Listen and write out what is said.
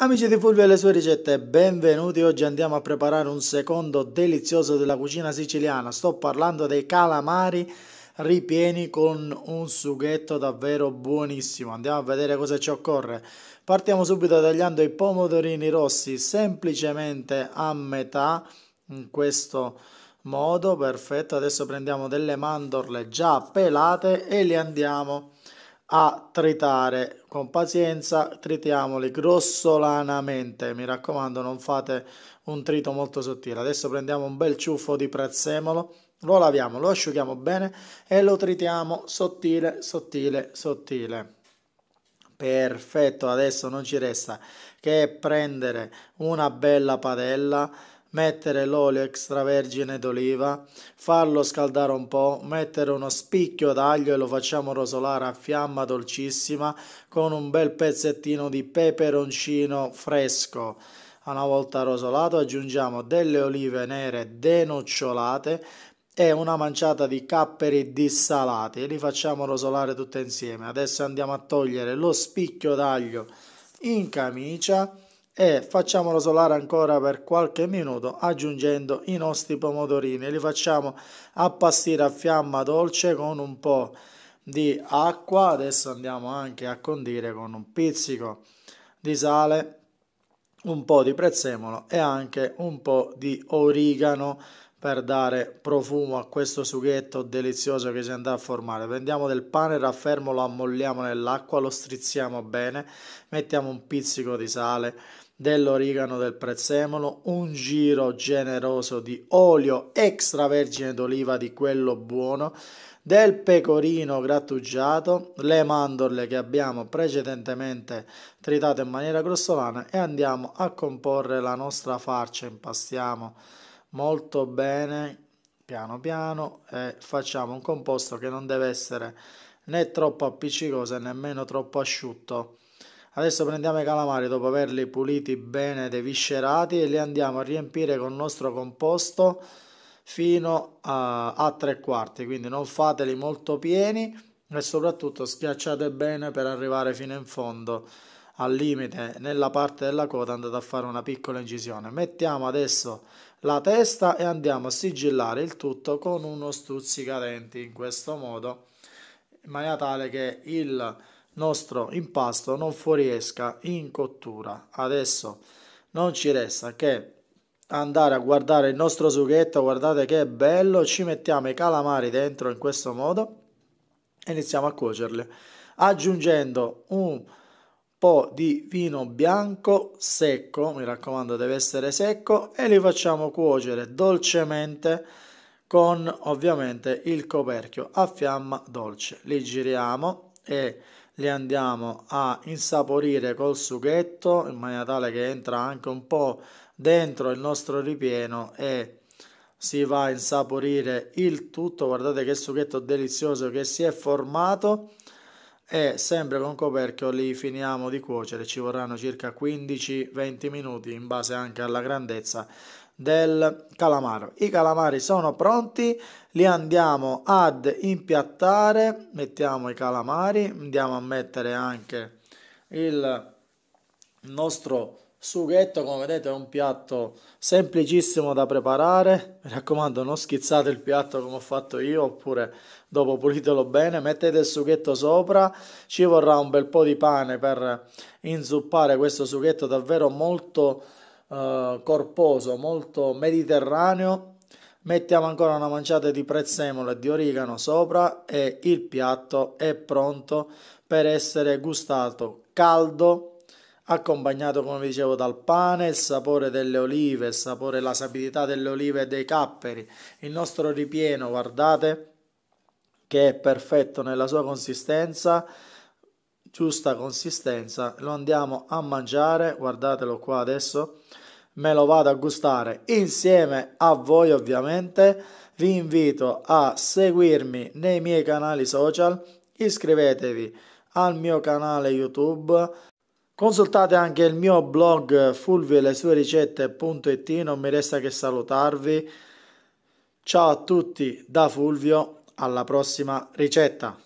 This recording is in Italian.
Amici di Fulvio e le sue ricette, benvenuti. Oggi andiamo a preparare un secondo delizioso della cucina siciliana. Sto parlando dei calamari ripieni con un sughetto davvero buonissimo. Andiamo a vedere cosa ci occorre. Partiamo subito tagliando i pomodorini rossi semplicemente a metà in questo modo. Perfetto. Adesso prendiamo delle mandorle già pelate e le andiamo a a tritare con pazienza, tritiamoli grossolanamente, mi raccomando non fate un trito molto sottile. Adesso prendiamo un bel ciuffo di prezzemolo, lo laviamo, lo asciughiamo bene e lo tritiamo sottile, sottile, sottile. Perfetto, adesso non ci resta che prendere una bella padella mettere l'olio extravergine d'oliva, farlo scaldare un po', mettere uno spicchio d'aglio e lo facciamo rosolare a fiamma dolcissima con un bel pezzettino di peperoncino fresco. Una volta rosolato aggiungiamo delle olive nere denocciolate e una manciata di capperi dissalati e li facciamo rosolare tutte insieme. Adesso andiamo a togliere lo spicchio d'aglio in camicia e facciamolo solare ancora per qualche minuto aggiungendo i nostri pomodorini li facciamo appassire a fiamma dolce con un po' di acqua adesso andiamo anche a condire con un pizzico di sale un po' di prezzemolo e anche un po' di origano per dare profumo a questo sughetto delizioso che si andrà a formare. Prendiamo del pane, raffermo, lo ammolliamo nell'acqua, lo strizziamo bene, mettiamo un pizzico di sale, dell'origano, del prezzemolo, un giro generoso di olio extravergine d'oliva di quello buono, del pecorino grattugiato, le mandorle che abbiamo precedentemente tritato in maniera grossolana e andiamo a comporre la nostra farcia, impastiamo molto bene piano piano e facciamo un composto che non deve essere né troppo appiccicoso né nemmeno troppo asciutto Adesso prendiamo i calamari dopo averli puliti bene, deviscerati e li andiamo a riempire con il nostro composto fino a, a tre quarti, quindi non fateli molto pieni e soprattutto schiacciate bene per arrivare fino in fondo al limite nella parte della coda andate a fare una piccola incisione mettiamo adesso la testa e andiamo a sigillare il tutto con uno stuzzicadenti in questo modo in maniera tale che il nostro impasto non fuoriesca in cottura. Adesso non ci resta che andare a guardare il nostro sughetto, guardate che bello, ci mettiamo i calamari dentro in questo modo e iniziamo a cuocerli aggiungendo un po' di vino bianco secco, mi raccomando deve essere secco e li facciamo cuocere dolcemente con ovviamente il coperchio a fiamma dolce. Li giriamo e le andiamo a insaporire col sughetto in maniera tale che entra anche un po' dentro il nostro ripieno e si va a insaporire il tutto guardate che sughetto delizioso che si è formato e sempre con coperchio li finiamo di cuocere ci vorranno circa 15-20 minuti in base anche alla grandezza del calamaro. I calamari sono pronti, li andiamo ad impiattare, mettiamo i calamari, andiamo a mettere anche il nostro sughetto, come vedete è un piatto semplicissimo da preparare, mi raccomando non schizzate il piatto come ho fatto io oppure dopo pulitelo bene, mettete il sughetto sopra, ci vorrà un bel po' di pane per inzuppare questo sughetto davvero molto eh, corposo, molto mediterraneo. Mettiamo ancora una manciata di prezzemolo e di origano sopra e il piatto è pronto per essere gustato caldo accompagnato come dicevo dal pane, il sapore delle olive, il sapore, la sapidità delle olive e dei capperi, il nostro ripieno, guardate che è perfetto nella sua consistenza, giusta consistenza, lo andiamo a mangiare, guardatelo qua adesso, me lo vado a gustare insieme a voi ovviamente, vi invito a seguirmi nei miei canali social, iscrivetevi al mio canale YouTube, consultate anche il mio blog fulvio non mi resta che salutarvi, ciao a tutti da Fulvio, alla prossima ricetta!